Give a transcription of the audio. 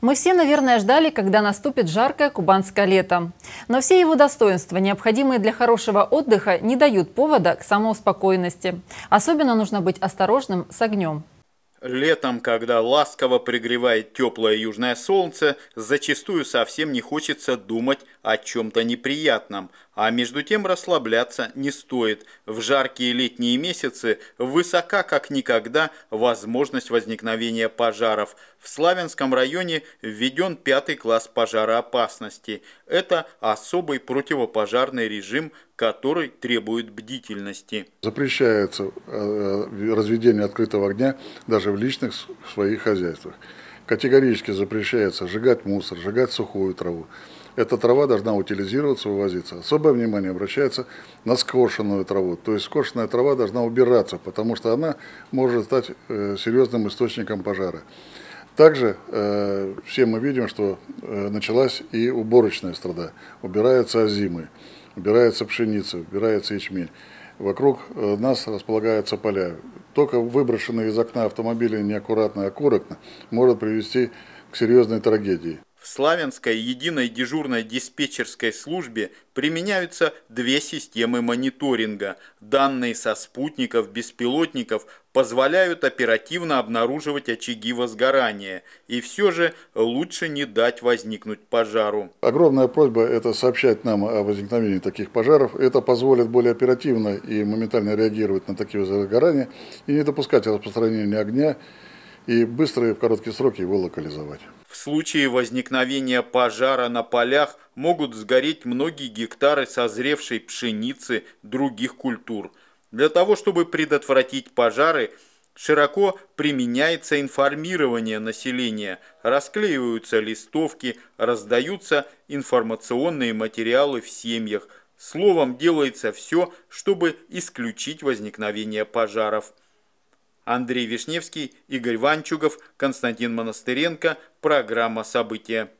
Мы все, наверное, ждали, когда наступит жаркое кубанское лето. Но все его достоинства, необходимые для хорошего отдыха, не дают повода к самоуспокоенности. Особенно нужно быть осторожным с огнем. Летом, когда ласково пригревает теплое южное солнце, зачастую совсем не хочется думать о чем-то неприятном, а между тем расслабляться не стоит. В жаркие летние месяцы высока как никогда возможность возникновения пожаров. В Славянском районе введен пятый класс пожароопасности. Это особый противопожарный режим который требует бдительности. Запрещается э, разведение открытого огня даже в личных своих хозяйствах. Категорически запрещается сжигать мусор, сжигать сухую траву. Эта трава должна утилизироваться, вывозиться. Особое внимание обращается на скошенную траву. То есть скошенная трава должна убираться, потому что она может стать э, серьезным источником пожара. Также э, все мы видим, что э, началась и уборочная страда. Убираются озимы, убирается пшеница, убирается ячмень. Вокруг э, нас располагаются поля. Только выброшенный из окна автомобиля неаккуратно и а аккуратно может привести к серьезной трагедии славянской единой дежурной диспетчерской службе применяются две системы мониторинга. Данные со спутников, беспилотников позволяют оперативно обнаруживать очаги возгорания. И все же лучше не дать возникнуть пожару. Огромная просьба – это сообщать нам о возникновении таких пожаров. Это позволит более оперативно и моментально реагировать на такие возгорания и не допускать распространения огня и быстро и в короткие сроки его локализовать. В случае возникновения пожара на полях могут сгореть многие гектары созревшей пшеницы других культур. Для того, чтобы предотвратить пожары, широко применяется информирование населения, расклеиваются листовки, раздаются информационные материалы в семьях. Словом, делается все, чтобы исключить возникновение пожаров. Андрей Вишневский, Игорь Ванчугов, Константин Монастыренко. Программа «События».